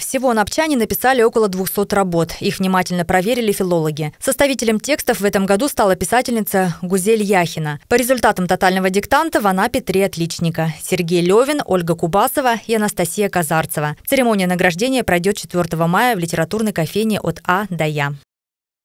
Всего на Пчане написали около 200 работ. Их внимательно проверили филологи. Составителем текстов в этом году стала писательница Гузель Яхина. По результатам тотального диктанта в Анапе три отличника. Сергей Левин, Ольга Кубасова и Анастасия Казарцева. Церемония награждения пройдет 4 мая в литературной кофейне от А до Я.